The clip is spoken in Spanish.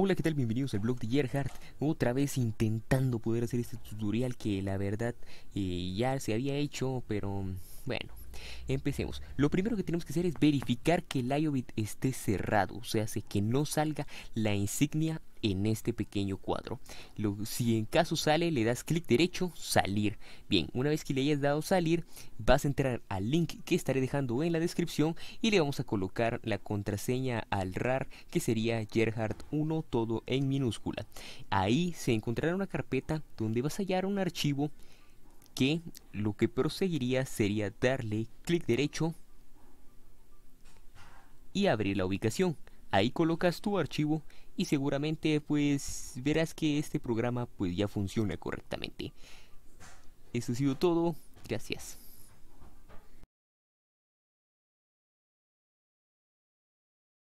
Hola, ¿qué tal? Bienvenidos al blog de Gerhard. Otra vez intentando poder hacer este tutorial que la verdad eh, ya se había hecho, pero mm, bueno, Empecemos. Lo primero que tenemos que hacer es verificar que el iObit esté cerrado, o sea, que no salga la insignia en este pequeño cuadro. si en caso sale, le das clic derecho, salir. Bien, una vez que le hayas dado salir, vas a entrar al link que estaré dejando en la descripción y le vamos a colocar la contraseña al RAR que sería Gerhard1 todo en minúscula. Ahí se encontrará una carpeta donde vas a hallar un archivo que lo que proseguiría sería darle clic derecho y abrir la ubicación. Ahí colocas tu archivo y seguramente pues verás que este programa pues ya funciona correctamente. Eso ha sido todo. Gracias.